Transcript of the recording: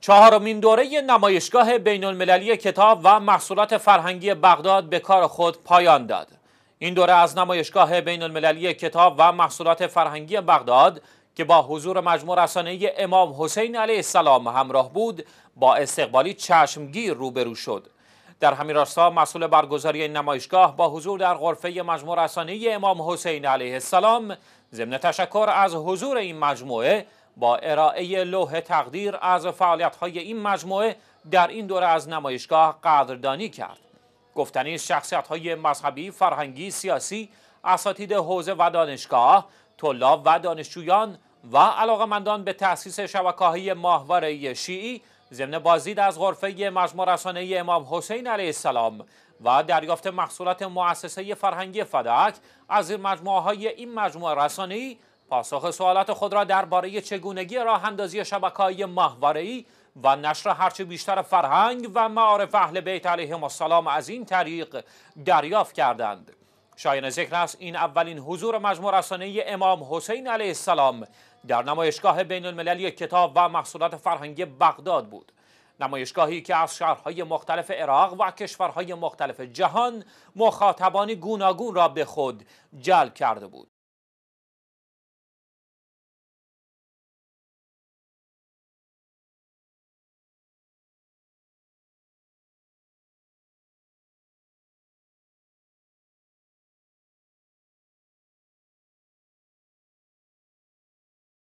چهارمین دوره نمایشگاه بین المللی کتاب و محصولات فرهنگی بغداد به کار خود پایان داد. این دوره از نمایشگاه بین المللی کتاب و محصولات فرهنگی بغداد که با حضور مجموع رسانه امام حسین علیه السلام همراه بود با استقبالی چشمگیر روبرو شد. در همین راستا مسئول برگزاری این نمایشگاه با حضور در غرفه مجموع رسانه امام حسین علیه السلام ضمن تشکر از حضور این مجموعه با ارائه لوح تقدیر از فعالیت‌های این مجموعه در این دوره از نمایشگاه قدردانی کرد گفتنی شخصیت‌های مذهبی، فرهنگی، سیاسی، اساتید حوزه و دانشگاه، طلاب و دانشجویان و علاقمندان به تأسیس شبکه‌های ماهواره شیعی ضمن بازدید از غرفه مجموع رسانه امام حسین علیه السلام و دریافت محصولات مؤسسه فرهنگی فدک از مجموعه های این مجموعه رسانه‌ای پاسخ سوالات خود را درباره چگونگی راه اندازی شبکه‌ای ماهواره‌ای و نشر هرچه بیشتر فرهنگ و معارف اهل بیت علیهم السلام از این طریق دریافت کردند شاین ذکر است این اولین حضور مجموع رسانه امام حسین علیه السلام در نمایشگاه بین المللی کتاب و محصولات فرهنگی بغداد بود نمایشگاهی که از شهرهای مختلف عراق و کشورهای مختلف جهان مخاطبانی گوناگون را به خود جلب کرده بود